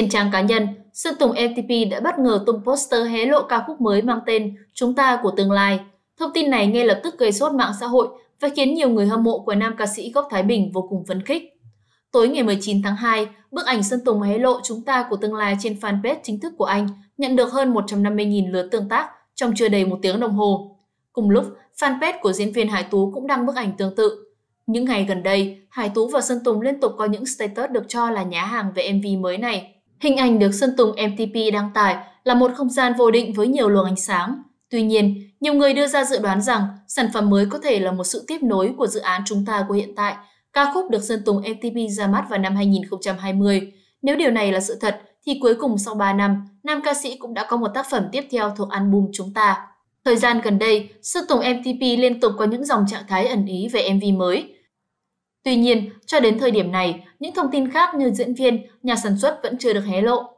Trên trang cá nhân, Sơn Tùng FTP đã bất ngờ tung poster hé lộ ca khúc mới mang tên Chúng ta của tương lai. Thông tin này ngay lập tức gây sốt mạng xã hội và khiến nhiều người hâm mộ của nam ca sĩ gốc Thái Bình vô cùng phấn khích. Tối ngày 19 tháng 2, bức ảnh Sơn Tùng hé lộ Chúng ta của tương lai trên fanpage chính thức của anh nhận được hơn 150.000 lượt tương tác trong chưa đầy một tiếng đồng hồ. Cùng lúc, fanpage của diễn viên Hải Tú cũng đăng bức ảnh tương tự. Những ngày gần đây, Hải Tú và Sơn Tùng liên tục có những status được cho là nhá hàng về MV mới này. Hình ảnh được Sơn Tùng MTP đăng tải là một không gian vô định với nhiều luồng ánh sáng. Tuy nhiên, nhiều người đưa ra dự đoán rằng sản phẩm mới có thể là một sự tiếp nối của dự án chúng ta của hiện tại, ca khúc được Sơn Tùng MTP ra mắt vào năm 2020. Nếu điều này là sự thật, thì cuối cùng sau 3 năm, nam ca sĩ cũng đã có một tác phẩm tiếp theo thuộc album Chúng ta. Thời gian gần đây, Sơn Tùng MTP liên tục có những dòng trạng thái ẩn ý về MV mới, Tuy nhiên, cho đến thời điểm này, những thông tin khác như diễn viên, nhà sản xuất vẫn chưa được hé lộ.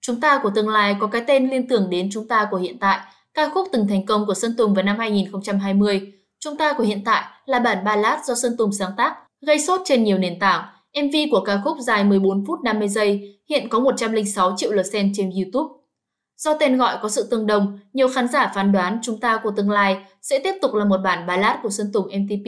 Chúng ta của tương lai có cái tên liên tưởng đến chúng ta của hiện tại, ca khúc từng thành công của Sơn Tùng vào năm 2020. Chúng ta của hiện tại là bản ballad do Sơn Tùng sáng tác, gây sốt trên nhiều nền tảng. MV của ca khúc dài 14 phút 50 giây, hiện có 106 triệu lượt xem trên YouTube. Do tên gọi có sự tương đồng, nhiều khán giả phán đoán chúng ta của tương lai sẽ tiếp tục là một bản ballad của Sơn Tùng MTP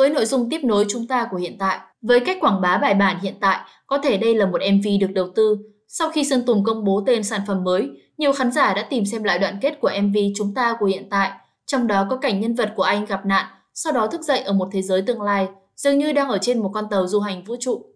với nội dung tiếp nối chúng ta của hiện tại. Với cách quảng bá bài bản hiện tại, có thể đây là một MV được đầu tư. Sau khi Sơn Tùng công bố tên sản phẩm mới, nhiều khán giả đã tìm xem lại đoạn kết của MV chúng ta của hiện tại, trong đó có cảnh nhân vật của anh gặp nạn, sau đó thức dậy ở một thế giới tương lai, dường như đang ở trên một con tàu du hành vũ trụ.